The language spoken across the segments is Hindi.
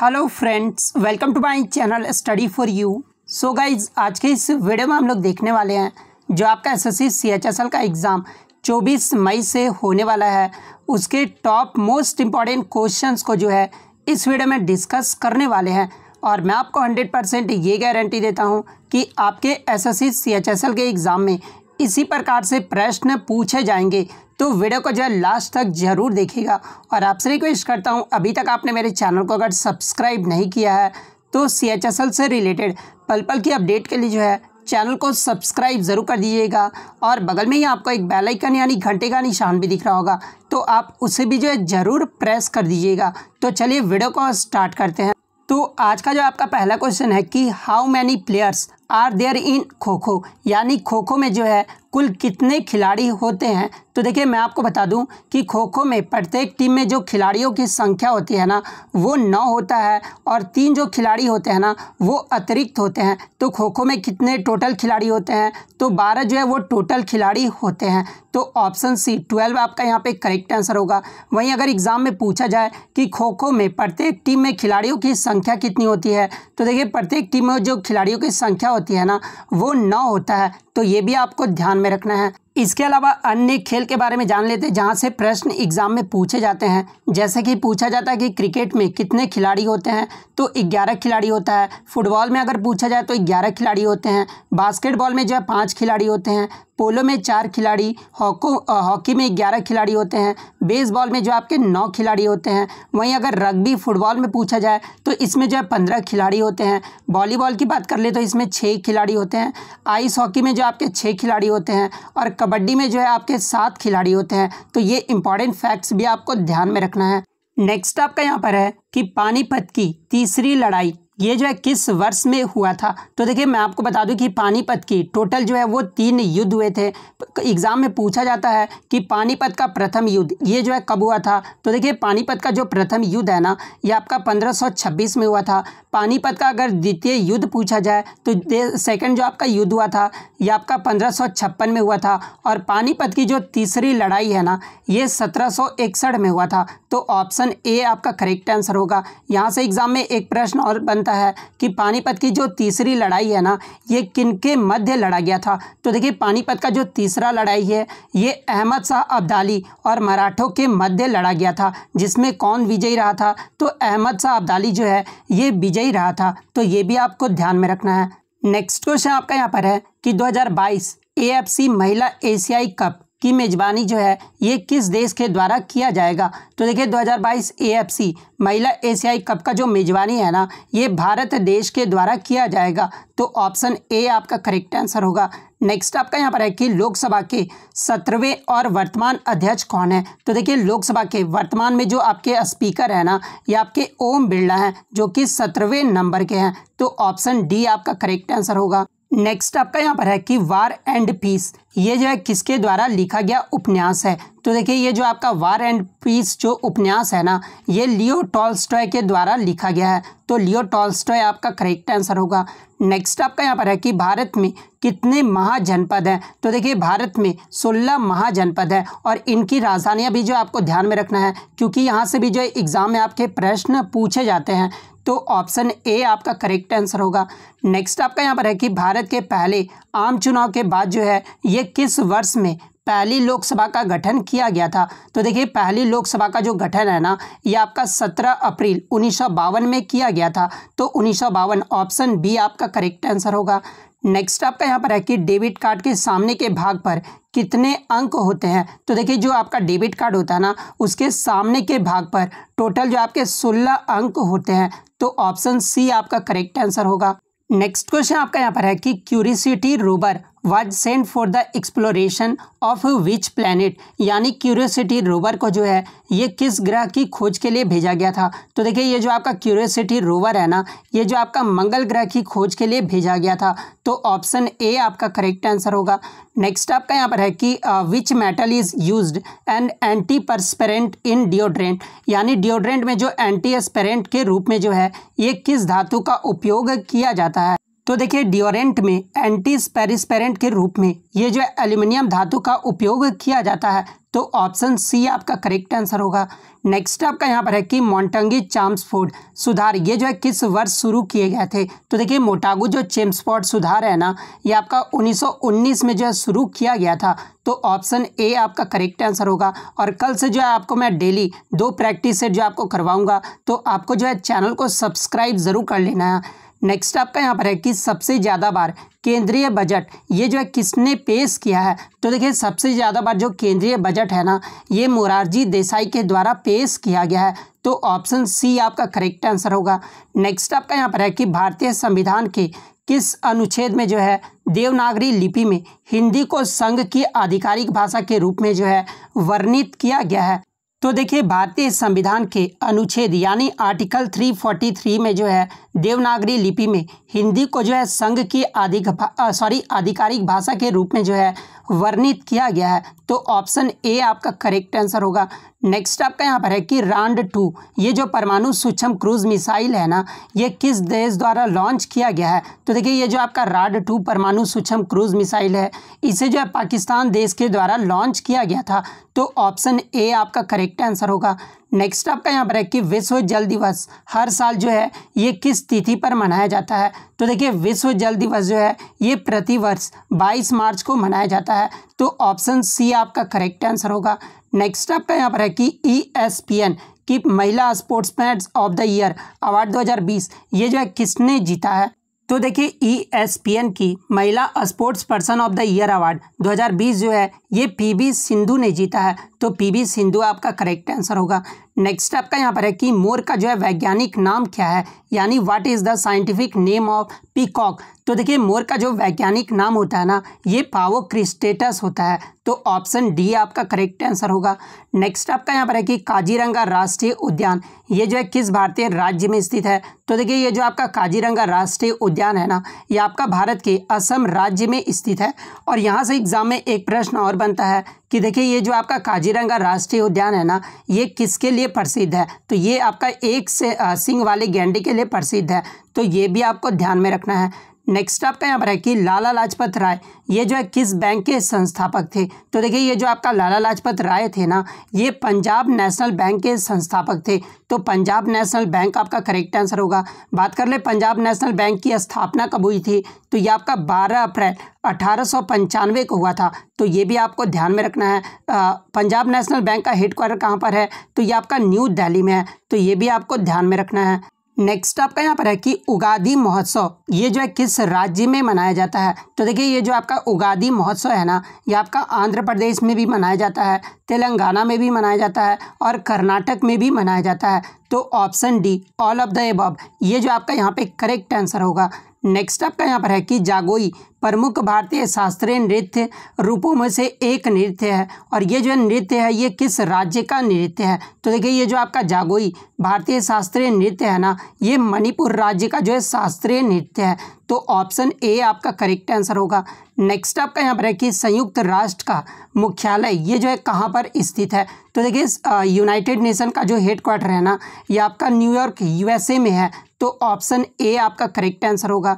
hello friends welcome to my channel study for you so guys आज के इस वीडियो में हम लोग देखने वाले हैं जो आपका एसएससी सीएचएसएल का एग्ज़ाम 24 मई से होने वाला है उसके टॉप मोस्ट इम्पॉर्टेंट क्वेश्चंस को जो है इस वीडियो में डिस्कस करने वाले हैं और मैं आपको 100 परसेंट ये गारंटी देता हूँ कि आपके एस एस के एग्ज़ाम में इसी प्रकार से प्रश्न पूछे जाएंगे तो वीडियो को जो है लास्ट तक जरूर देखिएगा और आपसे रिक्वेस्ट करता हूँ अभी तक आपने मेरे चैनल को अगर सब्सक्राइब नहीं किया है तो सी एच एस एल से रिलेटेड पल पल की अपडेट के लिए जो है चैनल को सब्सक्राइब ज़रूर कर दीजिएगा और बगल में ही आपको एक बेल आइकन यानी घंटे का निशान भी दिख रहा होगा तो आप उसे भी जो है ज़रूर प्रेस कर दीजिएगा तो चलिए वीडियो को स्टार्ट करते हैं तो आज का जो आपका पहला क्वेश्चन है कि how many players are there in kho kho यानी खो खो में जो है कुल कितने खिलाड़ी होते हैं तो देखिए मैं आपको बता दूं कि खो खो में प्रत्येक टीम में जो खिलाड़ियों की संख्या होती है ना वो नौ होता है और तीन जो खिलाड़ी होते हैं ना वो अतिरिक्त होते हैं तो खो खो में कितने टोटल खिलाड़ी होते हैं तो बारह जो है वो टोटल खिलाड़ी होते हैं तो ऑप्शन सी ट्वेल्व आपका यहाँ पर करेक्ट आंसर होगा वहीं अगर एग्ज़ाम में पूछा जाए कि खो खो में प्रत्येक टीम में खिलाड़ियों की संख्या कितनी होती है तो देखिए प्रत्येक टीम में जो खिलाड़ियों की संख्या होती है ना वो नौ होता है तो ये भी आपको ध्यान ध्यान में रखना है इसके अलावा अन्य खेल के बारे में जान लेते हैं जहाँ से प्रश्न एग्जाम में पूछे जाते हैं जैसे कि पूछा जाता है कि क्रिकेट में कितने खिलाड़ी होते हैं तो 11 खिलाड़ी होता है फुटबॉल में अगर पूछा जाए तो 11 खिलाड़ी होते हैं बास्केटबॉल में जो है पाँच खिलाड़ी होते हैं पोलो में चार खिलाड़ी हॉको हॉकी में ग्यारह खिलाड़ी होते हैं बेसबॉल में जो आपके नौ खिलाड़ी होते हैं वहीं अगर रग्बी फुटबॉल में पूछा जाए तो इसमें जो है पंद्रह खिलाड़ी होते हैं वॉलीबॉल की बात कर ले तो इसमें छः खिलाड़ी होते हैं आइस हॉकी में जो आपके छः खिलाड़ी होते हैं और कबड्डी में जो है आपके सात खिलाड़ी होते हैं तो ये इंपॉर्टेंट फैक्ट्स भी आपको ध्यान में रखना है नेक्स्ट आपका यहाँ पर है कि पानीपत की तीसरी लड़ाई ये जो है किस वर्ष में हुआ था तो देखिए मैं आपको बता दूं कि पानीपत की टोटल जो है वो तीन युद्ध हुए थे एग्ज़ाम में पूछा जाता है कि पानीपत का प्रथम युद्ध ये जो है कब हुआ था तो देखिए पानीपत का जो प्रथम युद्ध है ना ये आपका 1526 में हुआ था पानीपत का अगर द्वितीय युद्ध पूछा जाए तो सेकंड जो आपका युद्ध हुआ था यह आपका पंद्रह में हुआ था और पानीपत की जो तीसरी लड़ाई है ना ये सत्रह में हुआ था तो ऑप्शन ए आपका करेक्ट आंसर होगा यहाँ से एग्ज़ाम में एक प्रश्न और बनता जाता है कि पानीपत की जो तीसरी लड़ाई है ना ये किन के मध्य लड़ा गया था तो देखिए पानीपत का जो तीसरा लड़ाई है ये अहमद शाह अब्दाली और मराठों के मध्य लड़ा गया था जिसमें कौन विजयी रहा था तो अहमद शाह अब्दाली जो है ये विजयी रहा था तो ये भी आपको ध्यान में रखना है नेक्स्ट क्वेश्चन आपका यहाँ पर है कि 2022 एएफसी महिला एशियाई कप की मेज़बानी जो है ये किस देश के द्वारा किया जाएगा तो देखिए 2022 एएफसी महिला एशियाई कप का जो मेज़बानी है ना ये भारत देश के द्वारा किया जाएगा तो ऑप्शन ए आपका करेक्ट आंसर होगा नेक्स्ट आपका यहाँ पर है कि लोकसभा के सत्रहवें और वर्तमान अध्यक्ष कौन है तो देखिए लोकसभा के वर्तमान में जो आपके स्पीकर है ना ये आपके ओम बिरला हैं जो कि सत्रहवें नंबर के हैं तो ऑप्शन डी आपका करेक्ट आंसर होगा नेक्स्ट आपका यहाँ पर है कि वार एंड पीस ये जो है किसके द्वारा लिखा गया उपन्यास है तो देखिए ये जो आपका वार एंड पीस जो उपन्यास है ना ये लियो टॉल्स्टॉय के द्वारा लिखा गया है तो लियो टॉल्स्टॉय आपका करेक्ट आंसर होगा नेक्स्ट आपका यहाँ पर है कि भारत में कितने महाजनपद हैं तो देखिए भारत में सोलह महाजनपद हैं और इनकी राजधानियाँ भी जो आपको ध्यान में रखना है क्योंकि यहाँ से भी जो एग्ज़ाम में आपके प्रश्न पूछे जाते हैं तो ऑप्शन ए आपका करेक्ट आंसर होगा नेक्स्ट आपका यहाँ पर है कि भारत के पहले आम चुनाव के बाद जो है ये किस वर्ष में पहली लोकसभा का गठन किया गया था तो देखिए पहली लोकसभा का जो गठन है ना ये आपका 17 अप्रैल उन्नीस में किया गया था तो उन्नीस ऑप्शन बी आपका करेक्ट आंसर होगा नेक्स्ट आपका यहाँ पर है कि डेबिट कार्ड के सामने के भाग पर कितने अंक होते हैं तो देखिए जो आपका डेबिट कार्ड होता है ना उसके सामने के भाग पर टोटल जो आपके 16 अंक होते हैं तो ऑप्शन सी आपका करेक्ट आंसर होगा नेक्स्ट क्वेश्चन आपका यहाँ पर है कि क्यूरिसिटी रोबर was sent for the exploration of which planet यानी क्यूरियोसिटी रोवर को जो है ये किस ग्रह की खोज के लिए भेजा गया था तो देखिए ये जो आपका क्यूरियोसिटी रोवर है ना ये जो आपका मंगल ग्रह की खोज के लिए भेजा गया था तो ऑप्शन ए आपका करेक्ट आंसर होगा नेक्स्ट आपका यहाँ पर है कि which metal is use and antiperspirant in deodorant यानी डिओड्रेंट में जो एंटी एस्पेरेंट के रूप में जो है ये किस धातु का उपयोग किया जाता है तो देखिए डिओरेंट में एंटी स्पेरिस्पेरेंट के रूप में ये जो एल्यूमिनियम धातु का उपयोग किया जाता है तो ऑप्शन सी आपका करेक्ट आंसर होगा नेक्स्ट आपका यहाँ पर है कि मोन्टंगी चाम्सफोर्ड सुधार ये जो है किस वर्ष शुरू किए गए थे तो देखिए मोटागु जो चेम्सफोर्ड सुधार है ना ये आपका 1919 में जो है शुरू किया गया था तो ऑप्शन ए आपका करेक्ट आंसर होगा और कल से जो है आपको मैं डेली दो प्रैक्टिस सेट जो आपको करवाऊँगा तो आपको जो है चैनल को सब्सक्राइब ज़रूर कर लेना है नेक्स्ट आपका यहाँ पर है कि सबसे ज़्यादा बार केंद्रीय बजट ये जो है किसने पेश किया है तो देखिए सबसे ज़्यादा बार जो केंद्रीय बजट है ना ये मोरारजी देसाई के द्वारा पेश किया गया है तो ऑप्शन सी आपका करेक्ट आंसर होगा नेक्स्ट आपका यहाँ पर है कि भारतीय संविधान के किस अनुच्छेद में जो है देवनागरी लिपि में हिंदी को संघ की आधिकारिक भाषा के रूप में जो है वर्णित किया गया है तो देखिए भारतीय संविधान के अनुच्छेद यानी आर्टिकल 343 में जो है देवनागरी लिपि में हिंदी को जो है संघ की आधिक सॉरी आधिकारिक भाषा के रूप में जो है वर्णित किया गया है तो ऑप्शन ए आपका करेक्ट आंसर होगा नेक्स्ट आपका यहाँ पर है कि रांड टू ये जो परमाणु सूक्ष्म क्रूज मिसाइल है ना ये किस देश द्वारा लॉन्च किया गया है तो देखिए ये जो आपका रांड टू परमाणु सूक्ष्म क्रूज मिसाइल है इसे जो है पाकिस्तान देश के द्वारा लॉन्च किया गया था तो ऑप्शन ए आपका करेक्ट आंसर होगा नेक्स्ट आपका यहाँ पर है कि विश्व जल दिवस हर साल जो है ये किस तिथि पर मनाया जाता है तो देखिए विश्व जल दिवस जो है ये प्रतिवर्ष 22 मार्च को मनाया जाता है तो ऑप्शन सी आपका करेक्ट आंसर होगा नेक्स्ट आपका यहाँ पर है कि ई एस पी एन की महिला sportsman of the year award 2020 ये जो है किसने जीता है तो देखिए ई एस पी एन की महिला sports person of the year award 2020 जो है ये पीवी सिंधु ने जीता है तो पीबी सिंधु आपका करेक्ट आंसर होगा नेक्स्ट आपका यहाँ पर है कि मोर का जो है वैज्ञानिक नाम क्या है यानी what is the scientific name of peacock तो देखिए मोर का जो वैज्ञानिक नाम होता है ना ये पावो क्रिस्टेटस होता है तो ऑप्शन डी आपका करेक्ट आंसर होगा नेक्स्ट आपका यहाँ पर है कि काजीरंगा राष्ट्रीय उद्यान ये जो है किस भारतीय राज्य में स्थित है तो देखिए ये जो आपका काजीरंगा राष्ट्रीय उद्यान है ना ये आपका भारत के असम राज्य में स्थित है और यहाँ से एग्जाम में एक प्रश्न और बनता है कि देखिए ये जो आपका काजीरंगा राष्ट्रीय उद्यान है ना ये किसके लिए प्रसिद्ध है तो ये आपका एक से सिंह वाले गेंडी के लिए प्रसिद्ध है तो ये भी आपको ध्यान में रखना है नेक्स्ट आपका यहाँ पर है कि लाला लाजपत राय ये जो है किस बैंक के संस्थापक थे तो देखिए ये जो आपका लाला लाजपत राय थे ना ये पंजाब नेशनल बैंक के संस्थापक थे तो पंजाब नेशनल बैंक आपका करेक्ट आंसर होगा बात कर ले पंजाब नेशनल बैंक की स्थापना कब हुई थी तो ये आपका 12 अप्रैल अठारह को हुआ था तो ये भी आपको ध्यान में रखना है आ, पंजाब नेशनल बैंक का हेडक्वार्टर कहाँ पर है तो ये आपका न्यू दिल्ली में है तो ये भी आपको ध्यान में रखना है नेक्स्ट आपका यहाँ पर है कि उगादी महोत्सव ये जो है किस राज्य में मनाया जाता है तो देखिए ये जो आपका उगादी महोत्सव है ना ये आपका आंध्र प्रदेश में भी मनाया जाता है तेलंगाना में भी मनाया जाता है और कर्नाटक में भी मनाया जाता है तो option D all of the above ये जो आपका यहाँ पे करेक्ट आंसर होगा नेक्स्ट आपका यहाँ पर है कि जागोई प्रमुख भारतीय शास्त्रीय नृत्य रूपों में से एक नृत्य है और ये जो नृत्य है ये किस राज्य का नृत्य है तो देखिए ये जो आपका जागोई भारतीय शास्त्रीय नृत्य है ना ये मणिपुर राज्य का जो है शास्त्रीय नृत्य है तो ऑप्शन ए आपका करेक्ट आंसर होगा नेक्स्ट आपका यहाँ पर है कि संयुक्त राष्ट्र का मुख्यालय ये जो है कहाँ पर स्थित है तो देखिए यूनाइटेड नेशन का जो हेड क्वार्टर है ना ये आपका न्यूयॉर्क यूएसए में है तो ऑप्शन ए आपका करेक्ट आंसर होगा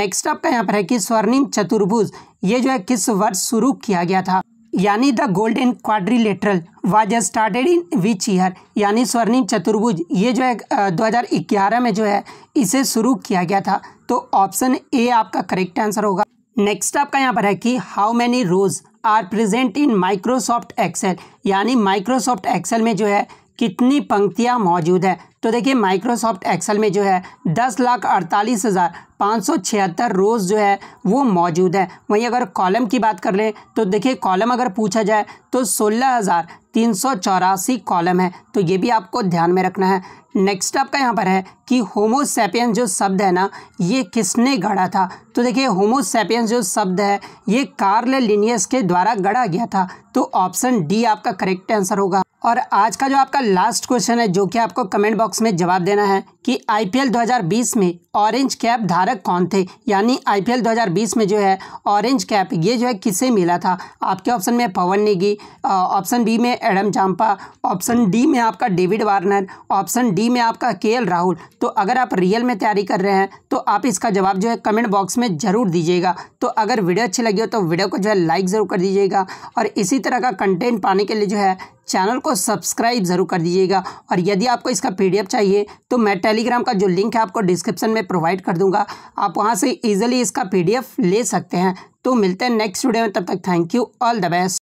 नेक्स्ट आपका यहाँ पर है कि स्वर्णिम चतुर्भुज ये जो है किस वर्ष शुरू किया गया था यानी the Golden Quadrilateral was started in which year यानी स्वर्णिम चतुर्भुज ये जो है 2011 में जो है इसे शुरू किया गया था तो ऑप्शन ए आपका करेक्ट आंसर होगा नेक्स्ट आपका यहाँ पर है कि how many rows are present in Microsoft Excel यानी माइक्रोसॉफ्ट एक्सेल में जो है कितनी पंक्तियाँ मौजूद है तो देखिए माइक्रोसॉफ्ट एक्सेल में जो है दस लाख अड़तालीस हज़ार पाँच सौ छिहत्तर रोज़ जो है वो मौजूद है वहीं अगर कॉलम की बात कर लें तो देखिए कॉलम अगर पूछा जाए तो सोलह हज़ार तीन सौ चौरासी कॉलम है तो ये भी आपको ध्यान में रखना है नेक्स्ट आपका यहाँ पर है कि होमोसेपियन जो शब्द है ना ये किसने गढ़ा था तो देखिए होमोसेपियन जो शब्द है ये कार्ल लिनियस के द्वारा गढ़ा गया था तो ऑप्शन डी आपका करेक्ट आंसर होगा और आज का जो आपका लास्ट क्वेश्चन है जो कि आपको कमेंट बॉक्स बॉक्स में जवाब देना है कि आईपीएल 2020 में ऑरेंज कैप धारक कौन थे यानी आईपीएल 2020 में जो है ऑरेंज कैप ये जो है किसे मिला था आपके ऑप्शन में पवन नेगी ऑप्शन बी में एडम चांपा ऑप्शन डी में आपका डेविड वार्नर ऑप्शन डी में आपका के राहुल तो अगर आप रियल में तैयारी कर रहे हैं तो आप इसका जवाब जो है कमेंट बॉक्स में ज़रूर दीजिएगा तो अगर वीडियो अच्छी लगी हो तो वीडियो को जो है लाइक ज़रूर कर दीजिएगा और इसी तरह का कंटेंट पाने के लिए जो है चैनल को सब्सक्राइब ज़रूर कर दीजिएगा और यदि आपको इसका पीडीएफ चाहिए तो मैं टेलीग्राम का जो लिंक है आपको डिस्क्रिप्शन में प्रोवाइड कर दूंगा आप वहाँ से ईजिली इसका पीडीएफ ले सकते हैं तो मिलते हैं नेक्स्ट वीडियो में तब तक thank you all the best